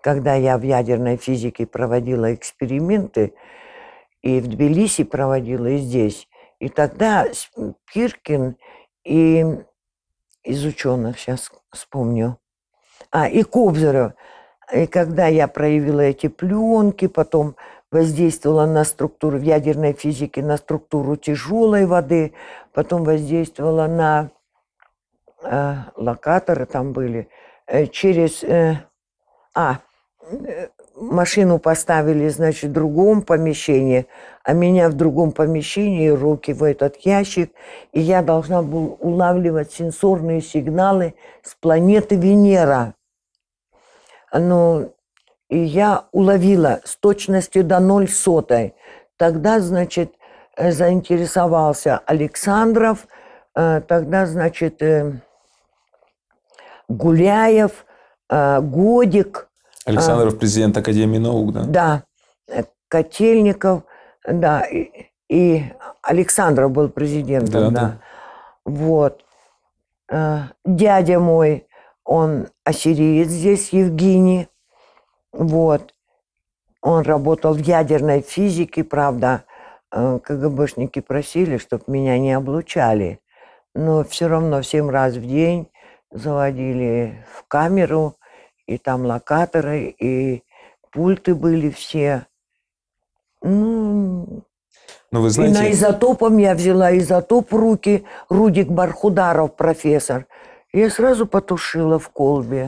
когда я в ядерной физике проводила эксперименты, и в Тбилиси проводила, и здесь. И тогда Киркин и из ученых, сейчас вспомню, а, и Кобзарев. И когда я проявила эти пленки, потом воздействовала на структуру в ядерной физике, на структуру тяжелой воды, потом воздействовала на э, локаторы там были, э, через... Э, а, машину поставили, значит, в другом помещении, а меня в другом помещении, руки в этот ящик, и я должна была улавливать сенсорные сигналы с планеты Венера. Ну, и я уловила с точностью до ноль сотой. Тогда, значит, э, заинтересовался Александров, э, тогда, значит, э, Гуляев, Годик – Александров, а, президент Академии наук, да? Да. Котельников, да. И, и Александров был президентом, да. да. да. Вот. Э, дядя мой, он ассириец здесь, Евгений. Вот. Он работал в ядерной физике, правда, э, КГБшники просили, чтобы меня не облучали. Но все равно семь раз в день заводили в камеру, и там локаторы, и пульты были все. Ну, ну вы знаете... и на изотопом я взяла изотоп в руки, Рудик Бархударов, профессор. Я сразу потушила в колбе.